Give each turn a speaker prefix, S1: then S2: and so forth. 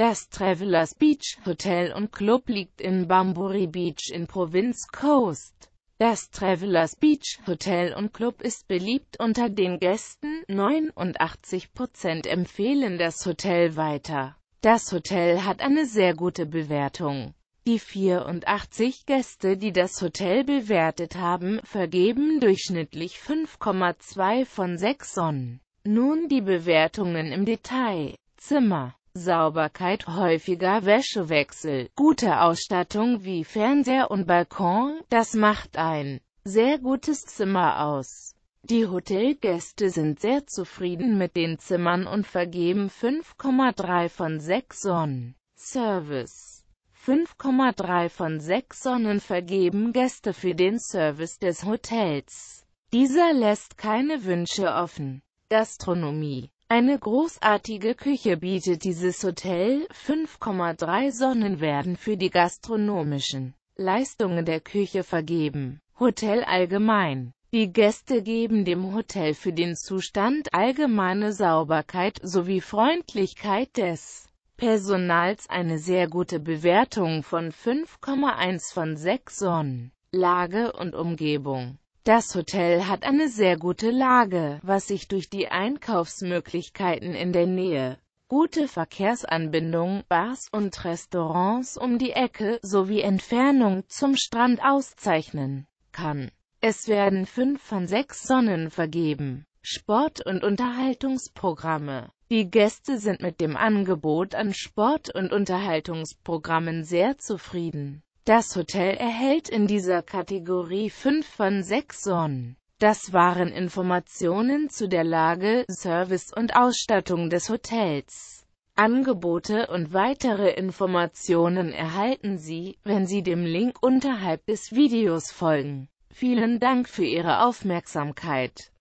S1: Das Travelers Beach Hotel und Club liegt in Bamburi Beach in Provinz Coast. Das Travelers Beach Hotel und Club ist beliebt unter den Gästen, 89% empfehlen das Hotel weiter. Das Hotel hat eine sehr gute Bewertung. Die 84 Gäste, die das Hotel bewertet haben, vergeben durchschnittlich 5,2 von 6 Sonnen. Nun die Bewertungen im Detail. Zimmer Sauberkeit, häufiger Wäschewechsel, gute Ausstattung wie Fernseher und Balkon, das macht ein sehr gutes Zimmer aus. Die Hotelgäste sind sehr zufrieden mit den Zimmern und vergeben 5,3 von 6 Sonnen. Service 5,3 von 6 Sonnen vergeben Gäste für den Service des Hotels. Dieser lässt keine Wünsche offen. Gastronomie eine großartige Küche bietet dieses Hotel, 5,3 Sonnen werden für die gastronomischen Leistungen der Küche vergeben. Hotel allgemein. Die Gäste geben dem Hotel für den Zustand allgemeine Sauberkeit sowie Freundlichkeit des Personals eine sehr gute Bewertung von 5,1 von 6 Sonnen. Lage und Umgebung das Hotel hat eine sehr gute Lage, was sich durch die Einkaufsmöglichkeiten in der Nähe, gute Verkehrsanbindung, Bars und Restaurants um die Ecke sowie Entfernung zum Strand auszeichnen kann. Es werden fünf von sechs Sonnen vergeben. Sport- und Unterhaltungsprogramme die Gäste sind mit dem Angebot an Sport- und Unterhaltungsprogrammen sehr zufrieden. Das Hotel erhält in dieser Kategorie 5 von 6 Sonnen. Das waren Informationen zu der Lage, Service und Ausstattung des Hotels. Angebote und weitere Informationen erhalten Sie, wenn Sie dem Link unterhalb des Videos folgen. Vielen Dank für Ihre Aufmerksamkeit.